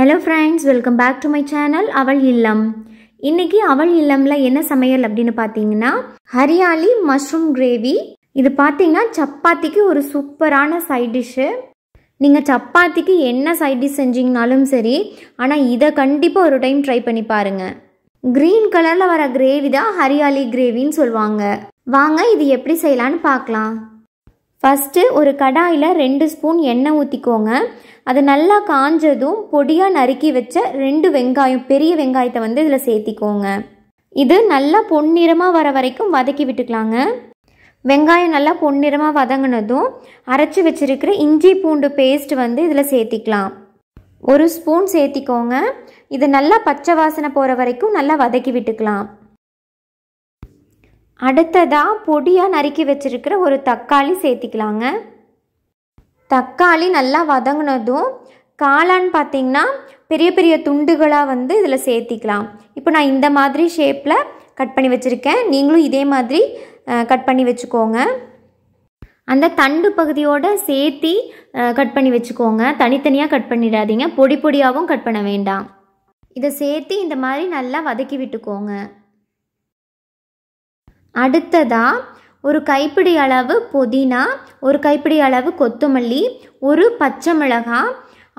hello friends welcome back to my channel அவள் இல்லம் இன்றைக்கி அவள் இல்லமில் என்ன சமையல் அப்படின்னு பார்த்தீங்கன்னா ஹரியாலி மஷ்ரூம் கிரேவி இது பார்த்தீங்கன்னா சப்பாத்திக்கு ஒரு சூப்பரான சைட் டிஷ்ஷு நீங்கள் சப்பாத்திக்கு என்ன சைட் டிஷ் செஞ்சிங்கனாலும் சரி ஆனால் இதை கண்டிப்பாக ஒரு டைம் ட்ரை பண்ணி பாருங்கள் க்ரீன் கலரில் வர கிரேவி தான் ஹரியாலி கிரேவின்னு சொல்லுவாங்க வாங்க இது எப்படி செய்யலான்னு பார்க்கலாம் ஃபஸ்ட்டு ஒரு கடாயில் ரெண்டு ஸ்பூன் எண்ணெய் ஊற்றிக்கோங்க அது நல்லா காஞ்சதும் பொடியாக நறுக்கி வச்ச ரெண்டு வெங்காயம் பெரிய வெங்காயத்தை வந்து இதில் சேர்த்திக்கோங்க இது நல்லா பொன்னிறமாக வர வரைக்கும் வதக்கி விட்டுக்கலாங்க வெங்காயம் நல்லா பொன்னிறமாக வதங்கினதும் அரைச்சி வச்சுருக்கிற இஞ்சி பூண்டு பேஸ்ட் வந்து இதில் சேர்த்திக்கலாம் ஒரு ஸ்பூன் சேர்த்திக்கோங்க இது நல்லா பச்சை வாசனை போகிற வரைக்கும் நல்லா வதக்கி விட்டுக்கலாம் அடுத்ததாக பொடியாக நறுக்கி வச்சுருக்கிற ஒரு தக்காளி சேர்த்திக்கலாங்க தக்காளி நல்லா வதங்கினதும் காளான் பார்த்திங்கன்னா பெரிய பெரிய துண்டுகளாக வந்து இதில் சேர்த்திக்கலாம் இப்போ நான் இந்த மாதிரி ஷேப்பில் கட் பண்ணி வச்சுருக்கேன் நீங்களும் இதே மாதிரி கட் பண்ணி வச்சுக்கோங்க அந்த தண்டு பகுதியோடு சேர்த்தி கட் பண்ணி வச்சுக்கோங்க தனித்தனியாக கட் பண்ணிடாதீங்க பொடி பொடியாகவும் கட் பண்ண வேண்டாம் இதை சேர்த்து இந்த மாதிரி நல்லா வதக்கி விட்டுக்கோங்க அடுத்ததாக ஒரு கைப்பிடி அளவு புதினா ஒரு கைப்பிடி அளவு கொத்தமல்லி ஒரு பச்சை மிளகாய்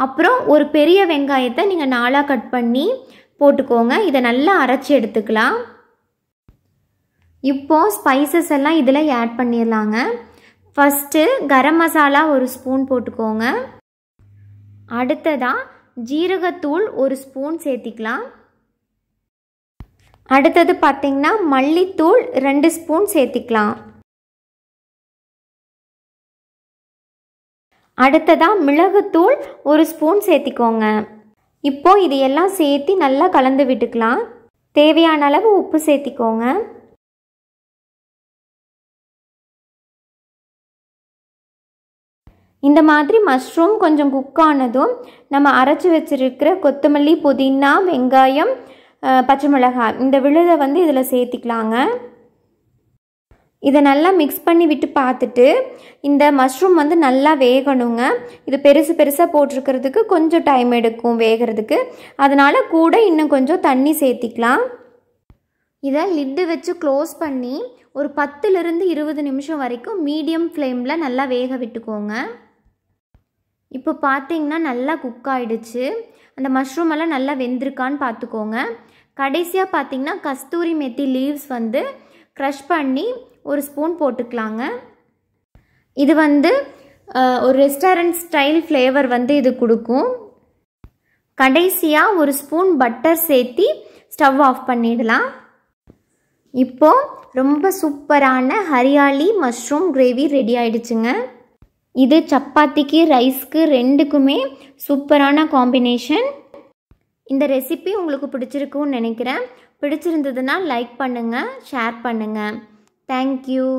அப்புறம் ஒரு பெரிய வெங்காயத்தை நீங்கள் நாலாக கட் பண்ணி போட்டுக்கோங்க இதை நல்லா அரைச்சி எடுத்துக்கலாம் இப்போது ஸ்பைசஸ் எல்லாம் இதில் ஆட் பண்ணிடலாங்க ஃபஸ்ட்டு கரம் மசாலா ஒரு ஸ்பூன் போட்டுக்கோங்க அடுத்ததாக ஜீரகத்தூள் ஒரு ஸ்பூன் சேர்த்திக்கலாம் அடுத்தது பார்த்திங்கன்னா மல்லித்தூள் ரெண்டு ஸ்பூன் சேர்த்திக்கலாம் அடுத்ததாக மிளகுத்தூள் ஒரு ஸ்பூன் சேர்த்திக்கோங்க இப்போது இது எல்லாம் சேர்த்து நல்லா கலந்து விட்டுக்கலாம் தேவையான அளவு உப்பு சேர்த்திக்கோங்க இந்த மாதிரி மஷ்ரூம் கொஞ்சம் குக்கானதும் நம்ம அரைச்சி வச்சிருக்கிற கொத்தமல்லி புதினா வெங்காயம் பச்சை மிளகாய் இந்த விழுதை வந்து இதில் சேர்த்திக்கலாங்க இதை நல்லா மிக்ஸ் பண்ணி விட்டு பார்த்துட்டு இந்த மஷ்ரூம் வந்து நல்லா வேகணுங்க இது பெருசு பெருசாக போட்டிருக்கிறதுக்கு கொஞ்சம் டைம் எடுக்கும் வேகிறதுக்கு அதனால் கூட இன்னும் கொஞ்சம் தண்ணி சேர்த்திக்கலாம் இதை லிட்டு வச்சு க்ளோஸ் பண்ணி ஒரு பத்துலேருந்து இருபது நிமிஷம் வரைக்கும் மீடியம் ஃப்ளேமில் நல்லா வேக விட்டுக்கோங்க இப்போ பார்த்தீங்கன்னா நல்லா குக் ஆகிடுச்சு அந்த மஷ்ரூம் எல்லாம் நல்லா வெந்திருக்கான்னு பார்த்துக்கோங்க கடைசியாக பார்த்திங்கன்னா கஸ்தூரி மெத்தி லீவ்ஸ் வந்து க்ரஷ் பண்ணி ஒரு ஸ்பூன் போட்டுக்கலாங்க இது வந்து ஒரு ரெஸ்டாரண்ட் ஸ்டைல் ஃப்ளேவர் வந்து இது கொடுக்கும் கடைசியாக ஒரு ஸ்பூன் பட்டர் சேர்த்தி ஸ்டவ் ஆஃப் பண்ணிடலாம் இப்போது ரொம்ப சூப்பரான ஹரியாளி மஷ்ரூம் கிரேவி ரெடி ஆயிடுச்சுங்க இது சப்பாத்திக்கு ரைஸ்க்கு ரெண்டுக்குமே சூப்பரான காம்பினேஷன் இந்த ரெசிபி உங்களுக்கு பிடிச்சிருக்குன்னு நினைக்கிறேன் பிடிச்சிருந்ததுன்னா லைக் பண்ணுங்கள் ஷேர் பண்ணுங்கள் தேங்க்யூ